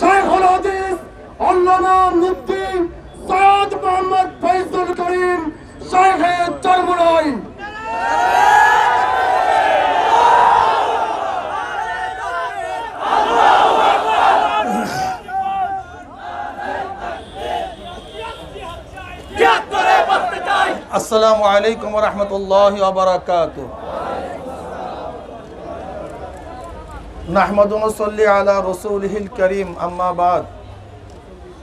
شيخ الحديث علماء مبدي سيد محمد فيصل الكريم شيخ الترمناي السلام عليكم ورحمة الله وبركاته نحمد ونصلي على رسوله الكريم أما بعد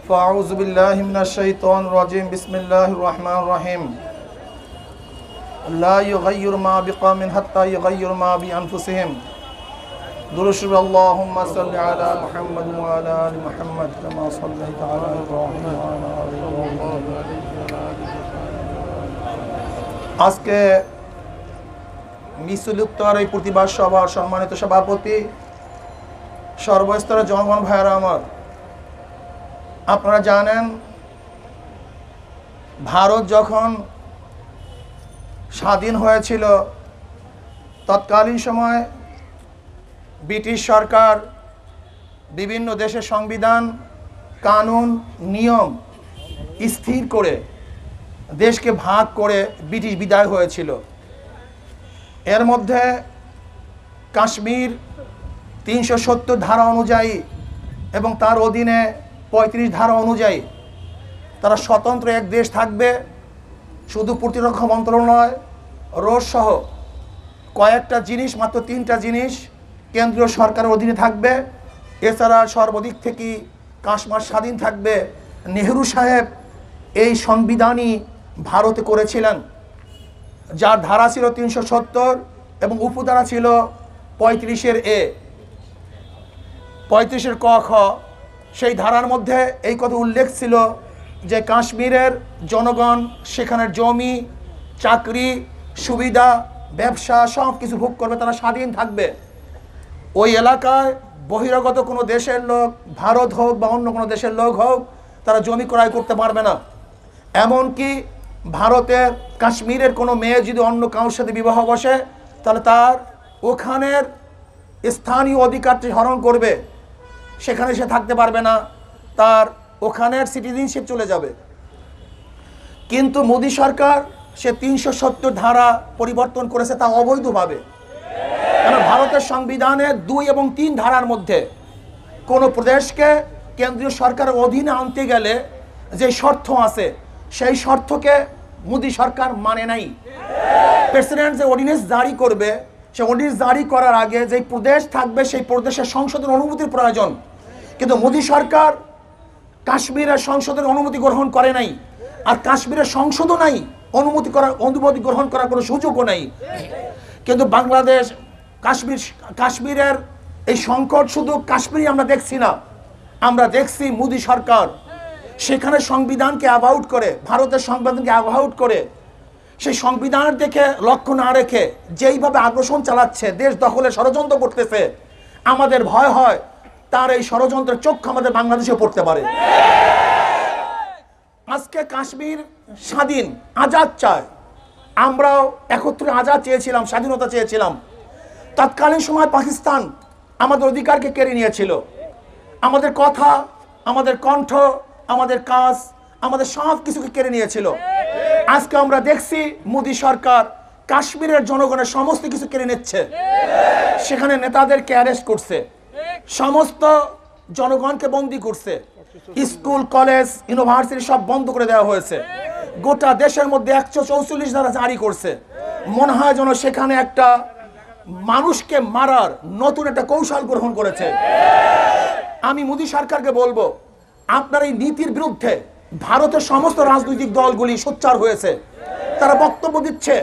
فأعوذ بالله من الشيطان الرجيم بسم الله الرحمن الرحيم لا يغير ما بقوم حتى يغير ما بأنفسهم درشب اللهم صل على محمد وعلى آل محمد كما صليت على إبراهيم وعلى آل إبراهيم আজকে মিসুল উত্তর এই প্রতিবাদ সভার সম্মানিত সভাপতি সর্বস্তরের জনগণ ভাইয়ারা আমার আপনারা জানেন ভারত যখন স্বাধীন হয়েছিল তৎকালীন সময় ব্রিটিশ সরকার বিভিন্ন দেশের সংবিধান কানুন নিয়ম স্থির করে দেশকে ভাগ করে ব্রিটিশ বিদায় হয়েছিল এর মধ্যে কাশ্মীর তিনশো সত্তর ধারা অনুযায়ী এবং তার অধীনে ৩৫ ধারা অনুযায়ী তারা স্বতন্ত্র এক দেশ থাকবে শুধু প্রতিরক্ষা মন্ত্রণালয় রোজ সহ কয়েকটা জিনিস মাত্র তিনটা জিনিস কেন্দ্রীয় সরকারের অধীনে থাকবে এছাড়া সর্বদিক থেকে কাশ্মার স্বাধীন থাকবে নেহরু সাহেব এই সংবিধানই ভারতে করেছিলেন যার ধারা ছিল তিনশো সত্তর এবং উপধারা ছিল পঁয়ত্রিশের এ পঁয়ত্রিশের ক খ সেই ধারার মধ্যে এই কথা উল্লেখ ছিল যে কাশ্মীরের জনগণ সেখানের জমি চাকরি সুবিধা ব্যবসা সব কিছু ভোগ করবে তারা স্বাধীন থাকবে ওই এলাকায় বহিরাগত কোনো দেশের লোক ভারত হোক বা অন্য কোনো দেশের লোক হোক তারা জমি ক্রয় করতে পারবে না এমনকি ভারতের কাশ্মীরের কোনো মেয়ে যদি অন্য কাউর সাথে বিবাহ বসে তাহলে তার ওখানের স্থানীয় অধিকারটি হরণ করবে সেখানে সে থাকতে পারবে না তার ওখানের সিটিজেনশিপ চলে যাবে কিন্তু মোদী সরকার সে তিনশো সত্তর ধারা পরিবর্তন করেছে তা অবৈধভাবে কারণ ভারতের সংবিধানে দুই এবং তিন ধারার মধ্যে কোনো প্রদেশকে কেন্দ্রীয় সরকারের অধীনে আনতে গেলে যে শর্ত আছে সেই শর্তকে মোদী সরকার মানে নাই প্রেসিডেন্ট যে অর্ডিনেন্স জারি করবে সে অডিট জারি করার আগে যেই প্রদেশ থাকবে সেই প্রদেশের সংসদের অনুমতির প্রয়োজন কিন্তু মোদী সরকার কাশ্মীরের সংসদের অনুমতি গ্রহণ করে নাই আর কাশ্মীরের সংসদও নাই অনুমতি করার অনুমতি গ্রহণ করার কোনো সুযোগও নাই কিন্তু বাংলাদেশ কাশ্মীর কাশ্মীরের এই সংকট শুধু কাশ্মীরই আমরা দেখছি না আমরা দেখছি মোদী সরকার সেখানে সংবিধানকে অ্যাবাউট করে ভারতের সংবিধানকে অ্যাবাউট করে সেই সংবিধানের দেখে লক্ষ্য না রেখে যেইভাবে আগ্রসন চালাচ্ছে দেশ দখলে ষড়যন্ত্র করতেছে আমাদের ভয় হয় তার এই ষড়যন্ত্রের চোখ আমাদের বাংলাদেশে পড়তে পারে আজকে কাশ্মীর স্বাধীন আজাদ চায় আমরাও একত্রে আজাদ চেয়েছিলাম স্বাধীনতা চেয়েছিলাম তৎকালীন সময় পাকিস্তান আমাদের অধিকারকে কেড়ে নিয়েছিল আমাদের কথা আমাদের কণ্ঠ আমাদের কাজ আমাদের সব কিছুকে কেড়ে নিয়েছিল আজকে আমরা দেখছি মোদী সরকার কাশ্মীরের জনগণের সমস্ত কিছু কেড়ে নিচ্ছে সেখানে নেতাদেরকে অ্যারেস্ট করছে সমস্ত জনগণকে বন্দি করছে স্কুল কলেজ ইউনিভার্সিটি সব বন্ধ করে দেওয়া হয়েছে গোটা দেশের মধ্যে একশো চৌচল্লিশ ধারা জারি করছে মনে হয় যেন সেখানে একটা মানুষকে মারার নতুন একটা কৌশল গ্রহণ করেছে আমি মোদী সরকারকে বলবো আপনার এই নীতির বিরুদ্ধে ভারতের সমস্ত রাজনৈতিক দলগুলি সোচ্চার হয়েছে তারা বক্তব্য দিচ্ছে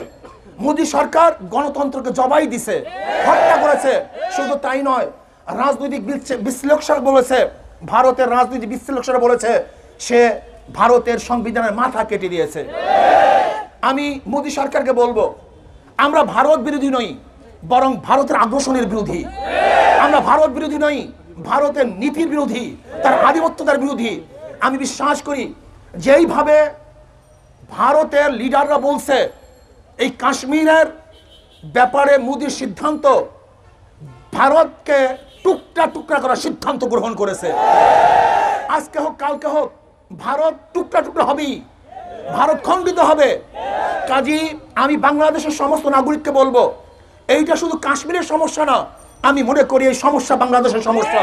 মোদি সরকার গণতন্ত্রকে জবাই দিছে হত্যা করেছে শুধু তাই নয় রাজনৈতিক বিশ্লেষক বলেছে ভারতের রাজনৈতিক বিশ্লেষকরা বলেছে সে ভারতের সংবিধানের মাথা কেটে দিয়েছে আমি মোদী সরকারকে বলবো আমরা ভারত বিরোধী নই বরং ভারতের আগ্রসনের বিরোধী আমরা ভারত বিরোধী নই ভারতের নীতির বিরোধী তার আধিপত্যতার বিরোধী আমি বিশ্বাস করি যেইভাবে ভারতের লিডাররা বলছে এই কাশ্মীরের ব্যাপারে মোদির সিদ্ধান্ত ভারতকে টুকরা টুকরা করার সিদ্ধান্ত গ্রহণ করেছে আজকে হোক কালকে হোক ভারত টুকরা টুকরা হবেই ভারত খণ্ডিত হবে কাজী আমি বাংলাদেশের সমস্ত নাগরিককে বলবো এইটা শুধু কাশ্মীরের সমস্যা না আমি মনে করি এই সমস্যা বাংলাদেশের সমস্যা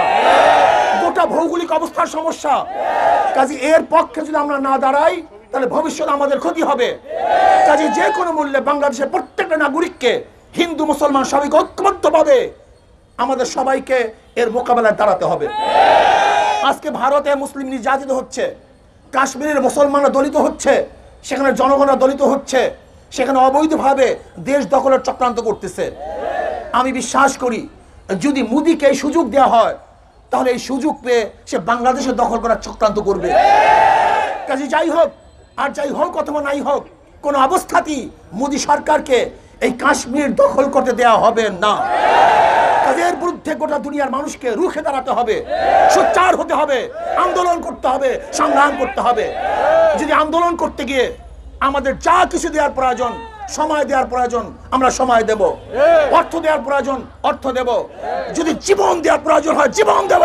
ওটা ভৌগোলিক অবস্থার সমস্যা কাজে এর পক্ষে যদি আমরা না দাঁড়াই তাহলে ভবিষ্যৎ আমাদের ক্ষতি হবে কাজে যে কোনো মূল্যে বাংলাদেশের প্রত্যেকটা নাগরিককে হিন্দু মুসলমান সবাইকে পাবে আমাদের সবাইকে এর মোকাবেলায় দাঁড়াতে হবে আজকে ভারতে মুসলিম নির্যাতিত হচ্ছে কাশ্মীরের মুসলমানরা দলিত হচ্ছে সেখানে জনগণরা দলিত হচ্ছে সেখানে অবৈধভাবে দেশ দখলের চক্রান্ত করতেছে আমি বিশ্বাস করি যদি মুদিকে সুযোগ দেওয়া হয় তাহলে এই সুযোগ পেয়ে সে বাংলাদেশে দখল করার চক্রান্ত করবে কাজে যাই হোক আর যাই হোক অথবা নাই হোক কোনো অবস্থাতেই মোদী সরকারকে এই কাশ্মীর দখল করতে দেয়া হবে না তাদের বিরুদ্ধে গোটা দুনিয়ার মানুষকে রুখে দাঁড়াতে হবে সোচ্চার হতে হবে আন্দোলন করতে হবে সংগ্রাম করতে হবে যদি আন্দোলন করতে গিয়ে আমাদের যা কিছু দেওয়ার প্রয়োজন সময় দেওয়ার প্রয়োজন আমরা সময় দেব হ্যাঁ। অর্থ দেওয়ার প্রয়োজন অর্থ দেব যদি জীবন দেওয়ার প্রয়োজন হয় জীবন দেব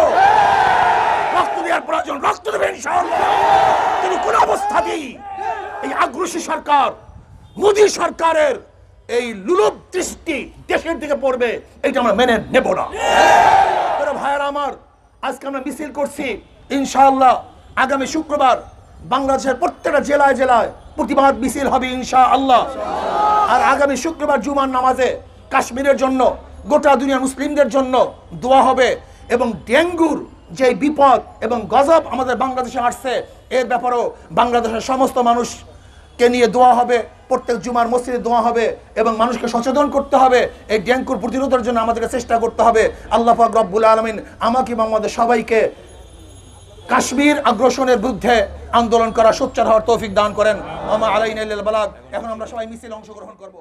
রক্ত দেওয়ার প্রয়োজন রক্ত দেবেন তিনি কোন অবস্থাতেই এই আগ্রসী সরকার মোদী সরকারের এই লুলুপ দৃষ্টি দেশের দিকে পড়বে এটা আমরা মেনে নেব না ভাইয়ের আমার আজকে আমরা মিছিল করছি ইনশাআল্লাহ আগামী শুক্রবার বাংলাদেশের প্রত্যেকটা জেলায় জেলায় প্রতিবাদ মিছিল হবে ইনশা আল্লাহ আর আগামী শুক্রবার জুমার নামাজে কাশ্মীরের জন্য গোটা দুনিয়া মুসলিমদের জন্য দোয়া হবে এবং ডেঙ্গুর যে বিপদ এবং গজব আমাদের বাংলাদেশে আসছে এর ব্যাপারেও বাংলাদেশের সমস্ত মানুষকে নিয়ে দোয়া হবে প্রত্যেক জুমার মসজিদে দোয়া হবে এবং মানুষকে সচেতন করতে হবে এই ডেঙ্গুর প্রতিরোধের জন্য আমাদেরকে চেষ্টা করতে হবে আল্লাহ রব্বুল আলমিন আমাকে আমাদের সবাইকে কাশ্মীর আগ্রসনের বিরুদ্ধে আন্দোলন করা সোচ্চার হওয়ার তৌফিক দান করেন আমার আলাইন বালাক এখন আমরা সবাই মিছিল অংশগ্রহণ করবো